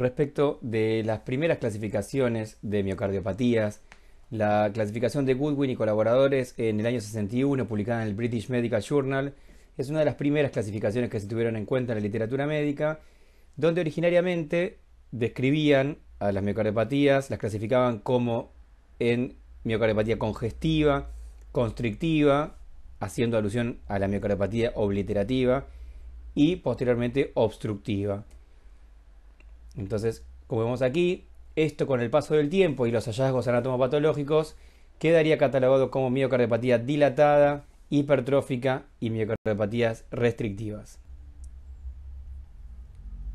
respecto de las primeras clasificaciones de miocardiopatías, la clasificación de Goodwin y colaboradores en el año 61, publicada en el British Medical Journal, es una de las primeras clasificaciones que se tuvieron en cuenta en la literatura médica, donde originariamente describían a las miocardiopatías, las clasificaban como en miocardiopatía congestiva, constrictiva, haciendo alusión a la miocardiopatía obliterativa y posteriormente obstructiva. Entonces, como vemos aquí, esto con el paso del tiempo y los hallazgos anatomopatológicos quedaría catalogado como miocardiopatía dilatada, hipertrófica y miocardiopatías restrictivas.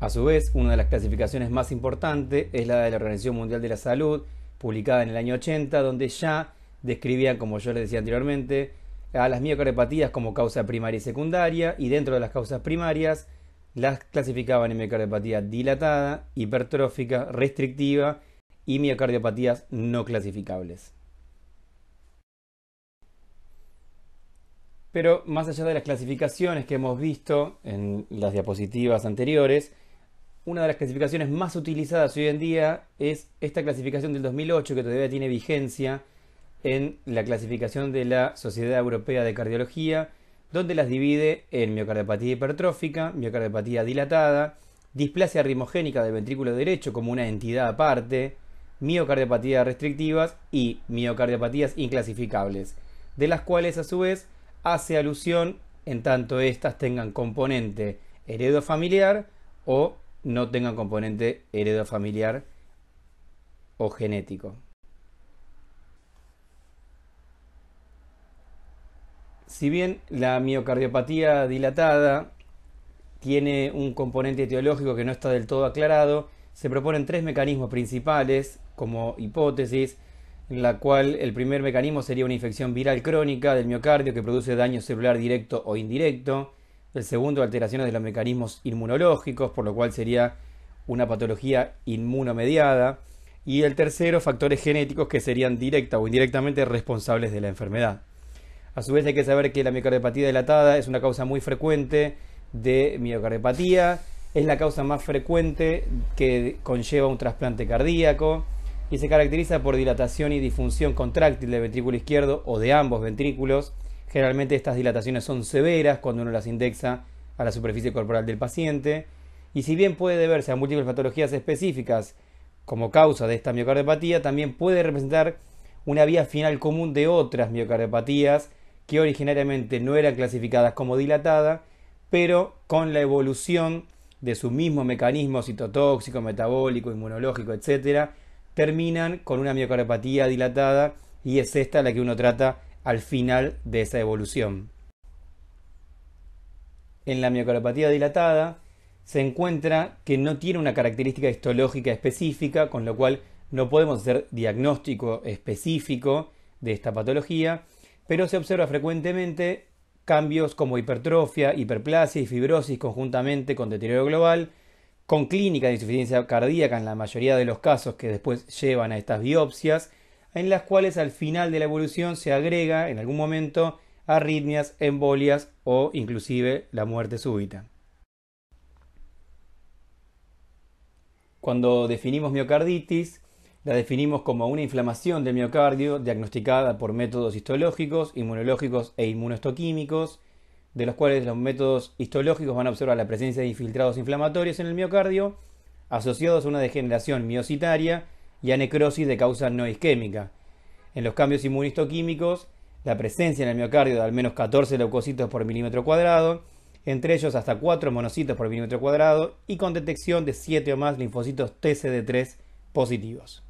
A su vez, una de las clasificaciones más importantes es la de la Organización Mundial de la Salud, publicada en el año 80, donde ya describían, como yo les decía anteriormente, a las miocardiopatías como causa primaria y secundaria, y dentro de las causas primarias las clasificaban en miocardiopatía dilatada, hipertrófica, restrictiva y miocardiopatías no clasificables. Pero más allá de las clasificaciones que hemos visto en las diapositivas anteriores, una de las clasificaciones más utilizadas hoy en día es esta clasificación del 2008 que todavía tiene vigencia en la clasificación de la Sociedad Europea de Cardiología donde las divide en miocardiopatía hipertrófica, miocardiopatía dilatada, displasia rimogénica del ventrículo derecho como una entidad aparte, miocardiopatías restrictivas y miocardiopatías inclasificables, de las cuales a su vez hace alusión en tanto éstas tengan componente heredofamiliar o no tengan componente heredofamiliar o genético. si bien la miocardiopatía dilatada tiene un componente etiológico que no está del todo aclarado, se proponen tres mecanismos principales como hipótesis, en la cual el primer mecanismo sería una infección viral crónica del miocardio que produce daño celular directo o indirecto, el segundo alteraciones de los mecanismos inmunológicos, por lo cual sería una patología inmunomediada, y el tercero factores genéticos que serían directa o indirectamente responsables de la enfermedad. A su vez hay que saber que la miocardiopatía dilatada es una causa muy frecuente de miocardiopatía, es la causa más frecuente que conlleva un trasplante cardíaco y se caracteriza por dilatación y disfunción contráctil del ventrículo izquierdo o de ambos ventrículos. Generalmente estas dilataciones son severas cuando uno las indexa a la superficie corporal del paciente y si bien puede deberse a múltiples patologías específicas como causa de esta miocardiopatía, también puede representar una vía final común de otras miocardiopatías que originariamente no eran clasificadas como dilatada, pero con la evolución de su mismo mecanismo citotóxico, metabólico, inmunológico, etc., terminan con una miocardiopatía dilatada y es esta la que uno trata al final de esa evolución. En la miocardiopatía dilatada se encuentra que no tiene una característica histológica específica, con lo cual no podemos hacer diagnóstico específico de esta patología, pero se observa frecuentemente cambios como hipertrofia, hiperplasia y fibrosis conjuntamente con deterioro global, con clínica de insuficiencia cardíaca en la mayoría de los casos que después llevan a estas biopsias, en las cuales al final de la evolución se agrega en algún momento arritmias, embolias o inclusive la muerte súbita. Cuando definimos miocarditis, la definimos como una inflamación del miocardio diagnosticada por métodos histológicos, inmunológicos e inmunohistoquímicos, de los cuales los métodos histológicos van a observar la presencia de infiltrados inflamatorios en el miocardio, asociados a una degeneración miocitaria y a necrosis de causa no isquémica. En los cambios inmunistoquímicos, la presencia en el miocardio de al menos 14 leucocitos por milímetro cuadrado, entre ellos hasta 4 monocitos por milímetro cuadrado y con detección de 7 o más linfocitos TCD3 positivos.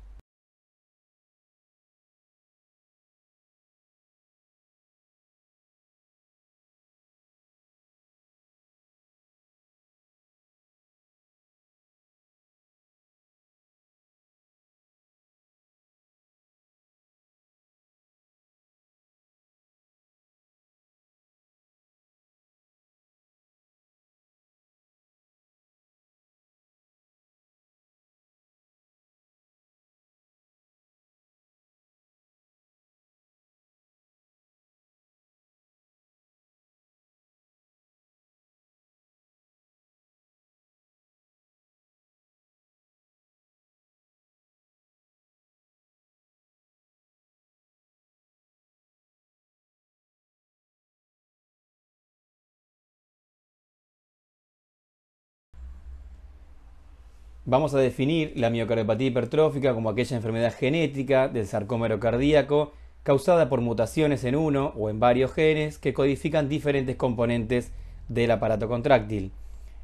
vamos a definir la miocardiopatía hipertrófica como aquella enfermedad genética del sarcómero cardíaco causada por mutaciones en uno o en varios genes que codifican diferentes componentes del aparato contráctil.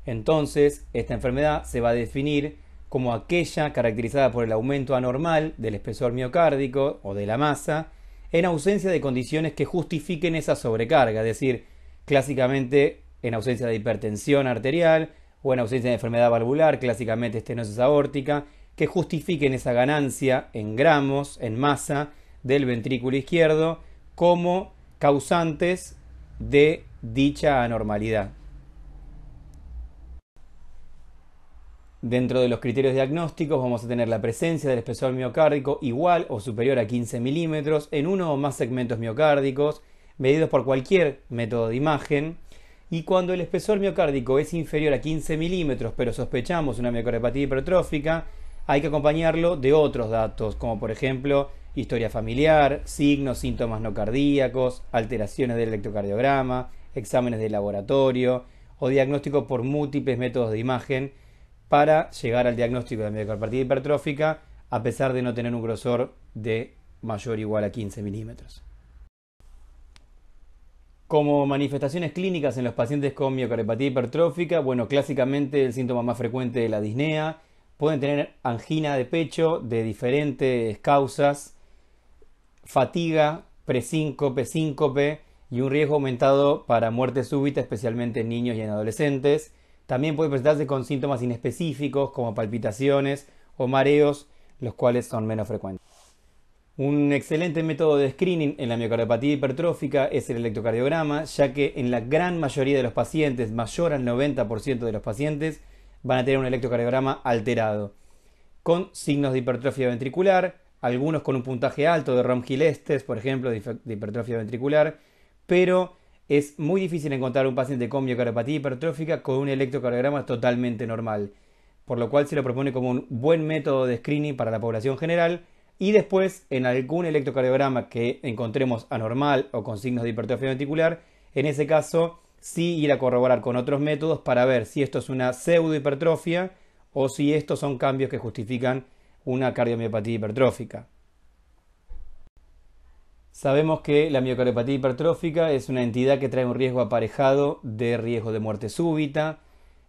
Entonces, esta enfermedad se va a definir como aquella caracterizada por el aumento anormal del espesor miocárdico o de la masa en ausencia de condiciones que justifiquen esa sobrecarga, es decir, clásicamente en ausencia de hipertensión arterial, o en ausencia de enfermedad valvular, clásicamente estenosis aórtica, que justifiquen esa ganancia en gramos, en masa del ventrículo izquierdo como causantes de dicha anormalidad. Dentro de los criterios diagnósticos vamos a tener la presencia del espesor miocárdico igual o superior a 15 milímetros en uno o más segmentos miocárdicos, medidos por cualquier método de imagen, y cuando el espesor miocárdico es inferior a 15 milímetros, pero sospechamos una miocardiopatía hipertrófica, hay que acompañarlo de otros datos, como por ejemplo historia familiar, signos, síntomas no cardíacos, alteraciones del electrocardiograma, exámenes de laboratorio o diagnóstico por múltiples métodos de imagen para llegar al diagnóstico de miocardiopatía hipertrófica a pesar de no tener un grosor de mayor o igual a 15 milímetros. Como manifestaciones clínicas en los pacientes con miocardiopatía hipertrófica, bueno, clásicamente el síntoma más frecuente es la disnea, pueden tener angina de pecho de diferentes causas, fatiga, presíncope, síncope y un riesgo aumentado para muerte súbita, especialmente en niños y en adolescentes. También puede presentarse con síntomas inespecíficos como palpitaciones o mareos, los cuales son menos frecuentes. Un excelente método de screening en la miocardiopatía hipertrófica es el electrocardiograma, ya que en la gran mayoría de los pacientes, mayor al 90% de los pacientes, van a tener un electrocardiograma alterado, con signos de hipertrofia ventricular, algunos con un puntaje alto de Romgilestes, por ejemplo, de hipertrofia ventricular, pero es muy difícil encontrar un paciente con miocardiopatía hipertrófica con un electrocardiograma totalmente normal, por lo cual se lo propone como un buen método de screening para la población general y después en algún electrocardiograma que encontremos anormal o con signos de hipertrofia ventricular, en ese caso sí ir a corroborar con otros métodos para ver si esto es una pseudohipertrofia o si estos son cambios que justifican una cardiomiopatía hipertrófica. Sabemos que la miocardiopatía hipertrófica es una entidad que trae un riesgo aparejado de riesgo de muerte súbita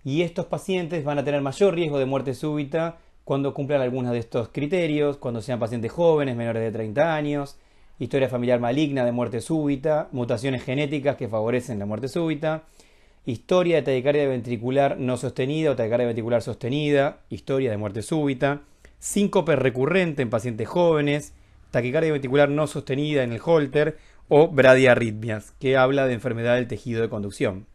y estos pacientes van a tener mayor riesgo de muerte súbita cuando cumplan algunos de estos criterios, cuando sean pacientes jóvenes, menores de 30 años, historia familiar maligna de muerte súbita, mutaciones genéticas que favorecen la muerte súbita, historia de taquicardia ventricular no sostenida o taquicardia ventricular sostenida, historia de muerte súbita, síncope recurrente en pacientes jóvenes, taquicardia ventricular no sostenida en el holter o bradiarritmias, que habla de enfermedad del tejido de conducción.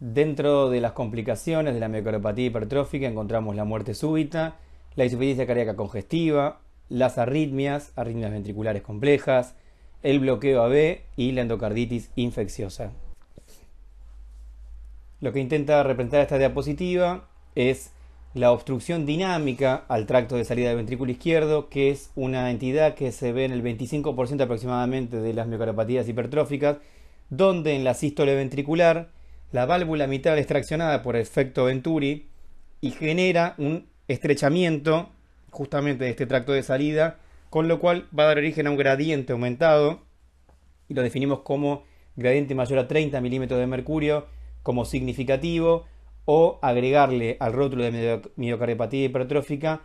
Dentro de las complicaciones de la miocardiopatía hipertrófica encontramos la muerte súbita, la insuficiencia cardíaca congestiva, las arritmias, arritmias ventriculares complejas, el bloqueo AB y la endocarditis infecciosa. Lo que intenta representar esta diapositiva es la obstrucción dinámica al tracto de salida del ventrículo izquierdo, que es una entidad que se ve en el 25% aproximadamente de las miocardiopatías hipertróficas, donde en la sístole ventricular la válvula mitral es traccionada por efecto Venturi y genera un estrechamiento justamente de este tracto de salida, con lo cual va a dar origen a un gradiente aumentado y lo definimos como gradiente mayor a 30 milímetros de mercurio como significativo o agregarle al rótulo de miocardiopatía hipertrófica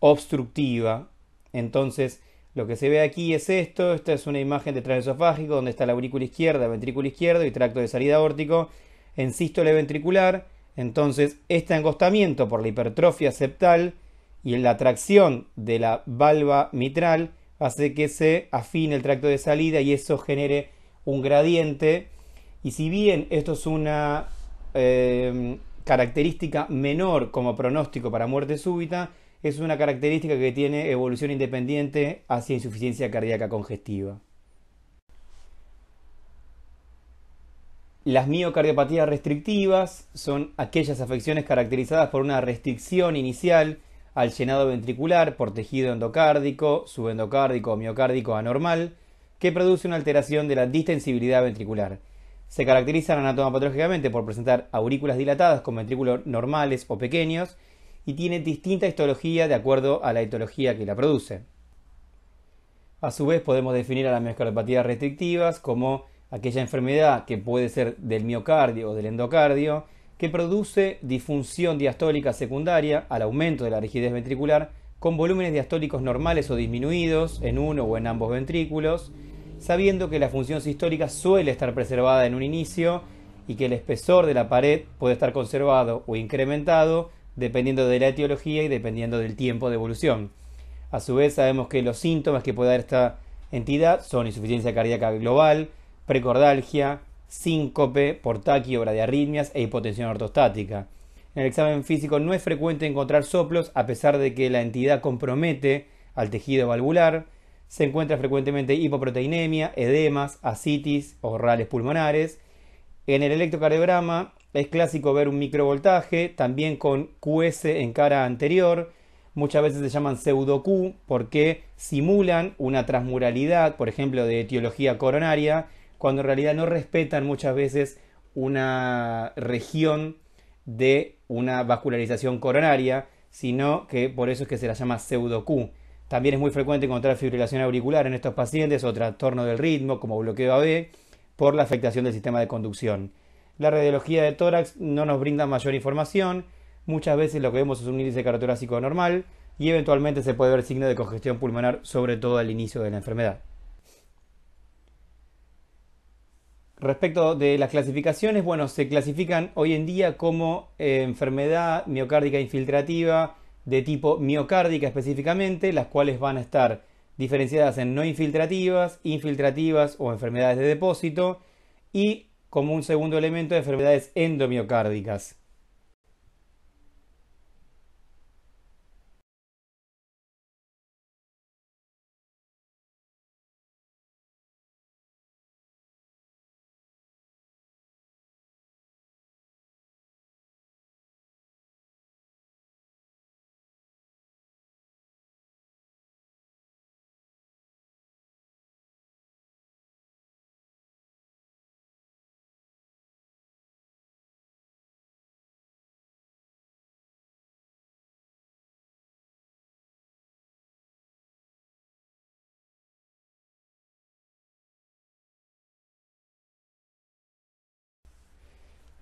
obstructiva. Entonces, lo que se ve aquí es esto, esta es una imagen de transesofágico donde está la aurícula izquierda, ventrículo izquierdo y tracto de salida órtico en sístole ventricular. Entonces, este angostamiento por la hipertrofia septal y la tracción de la valva mitral hace que se afine el tracto de salida y eso genere un gradiente. Y si bien esto es una eh, característica menor como pronóstico para muerte súbita, es una característica que tiene evolución independiente hacia insuficiencia cardíaca congestiva. Las miocardiopatías restrictivas son aquellas afecciones caracterizadas por una restricción inicial al llenado ventricular por tejido endocárdico, subendocárdico o miocárdico anormal, que produce una alteración de la distensibilidad ventricular. Se caracterizan anatomopatológicamente por presentar aurículas dilatadas con ventrículos normales o pequeños y tiene distinta histología de acuerdo a la etología que la produce. A su vez podemos definir a las miocardiopatías restrictivas como aquella enfermedad que puede ser del miocardio o del endocardio que produce disfunción diastólica secundaria al aumento de la rigidez ventricular con volúmenes diastólicos normales o disminuidos en uno o en ambos ventrículos, sabiendo que la función sistólica suele estar preservada en un inicio y que el espesor de la pared puede estar conservado o incrementado dependiendo de la etiología y dependiendo del tiempo de evolución. A su vez sabemos que los síntomas que puede dar esta entidad son insuficiencia cardíaca global, precordalgia, síncope, portaquio, bradiarritmias e hipotensión ortostática. En el examen físico no es frecuente encontrar soplos a pesar de que la entidad compromete al tejido valvular. Se encuentra frecuentemente hipoproteinemia, edemas, ascitis o rales pulmonares. En el electrocardiograma es clásico ver un microvoltaje, también con QS en cara anterior. Muchas veces se llaman pseudo Q porque simulan una transmuralidad, por ejemplo, de etiología coronaria, cuando en realidad no respetan muchas veces una región de una vascularización coronaria, sino que por eso es que se la llama pseudo Q. También es muy frecuente encontrar fibrilación auricular en estos pacientes o trastorno del ritmo como bloqueo AB por la afectación del sistema de conducción. La radiología de tórax no nos brinda mayor información, muchas veces lo que vemos es un índice carotorácico normal y eventualmente se puede ver signos de congestión pulmonar, sobre todo al inicio de la enfermedad. Respecto de las clasificaciones, bueno, se clasifican hoy en día como eh, enfermedad miocárdica infiltrativa de tipo miocárdica específicamente, las cuales van a estar diferenciadas en no infiltrativas, infiltrativas o enfermedades de depósito y como un segundo elemento de enfermedades endomiocárdicas.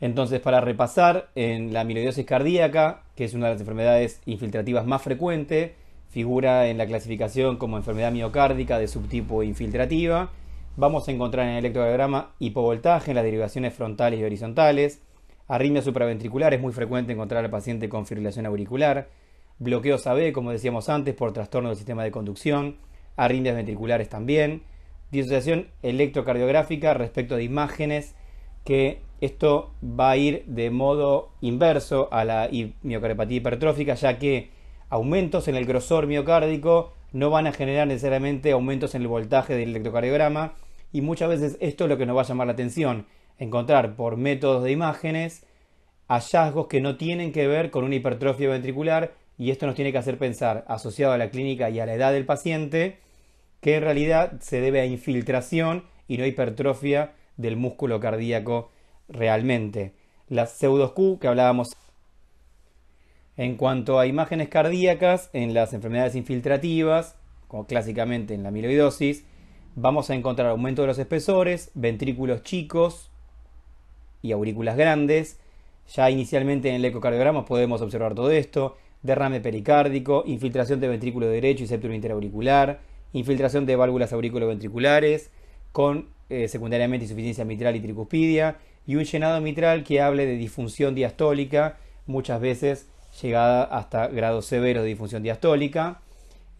Entonces, para repasar, en la amiloidosis cardíaca, que es una de las enfermedades infiltrativas más frecuentes, figura en la clasificación como enfermedad miocárdica de subtipo infiltrativa. Vamos a encontrar en el electrocardiograma hipovoltaje en las derivaciones frontales y horizontales. Arritmia supraventricular es muy frecuente encontrar al paciente con fibrilación auricular. Bloqueo AB, como decíamos antes, por trastorno del sistema de conducción. Arritmias ventriculares también. Disociación electrocardiográfica respecto de imágenes que esto va a ir de modo inverso a la miocardiopatía hipertrófica, ya que aumentos en el grosor miocárdico no van a generar necesariamente aumentos en el voltaje del electrocardiograma y muchas veces esto es lo que nos va a llamar la atención, encontrar por métodos de imágenes hallazgos que no tienen que ver con una hipertrofia ventricular y esto nos tiene que hacer pensar, asociado a la clínica y a la edad del paciente, que en realidad se debe a infiltración y no hipertrofia del músculo cardíaco realmente. Las pseudos Q que hablábamos. En cuanto a imágenes cardíacas, en las enfermedades infiltrativas, como clásicamente en la amiloidosis, vamos a encontrar aumento de los espesores, ventrículos chicos y aurículas grandes. Ya inicialmente en el ecocardiograma podemos observar todo esto. Derrame pericárdico, infiltración de ventrículo derecho y septo interauricular, infiltración de válvulas auriculoventriculares con eh, secundariamente insuficiencia mitral y tricuspidia, y un llenado mitral que hable de disfunción diastólica, muchas veces llegada hasta grado severo de disfunción diastólica.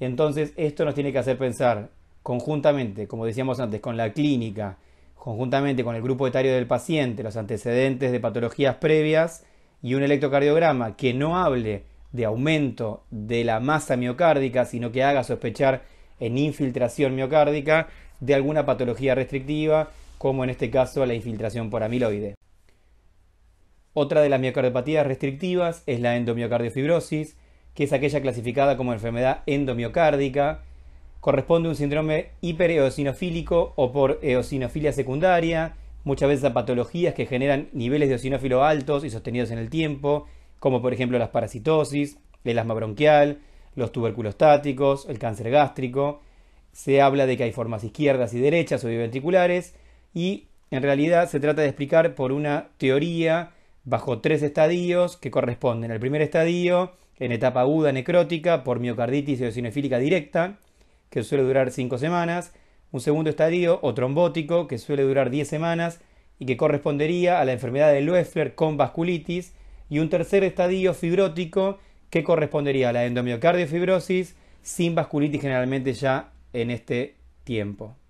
Entonces, esto nos tiene que hacer pensar conjuntamente, como decíamos antes, con la clínica, conjuntamente con el grupo etario del paciente, los antecedentes de patologías previas y un electrocardiograma que no hable de aumento de la masa miocárdica, sino que haga sospechar en infiltración miocárdica de alguna patología restrictiva como en este caso la infiltración por amiloide. Otra de las miocardiopatías restrictivas es la endomiocardiofibrosis, que es aquella clasificada como enfermedad endomiocárdica. Corresponde a un síndrome hipereosinofílico o por eosinofilia secundaria, muchas veces a patologías que generan niveles de eosinófilo altos y sostenidos en el tiempo, como por ejemplo las parasitosis, el asma bronquial, los tuberculostáticos, el cáncer gástrico. Se habla de que hay formas izquierdas y derechas o biventriculares y en realidad se trata de explicar por una teoría bajo tres estadios que corresponden al primer estadio en etapa aguda necrótica por miocarditis eosinofílica directa, que suele durar cinco semanas, un segundo estadio o trombótico que suele durar 10 semanas y que correspondería a la enfermedad de Loeffler con vasculitis, y un tercer estadio fibrótico que correspondería a la endomiocardiofibrosis sin vasculitis generalmente ya en este tiempo.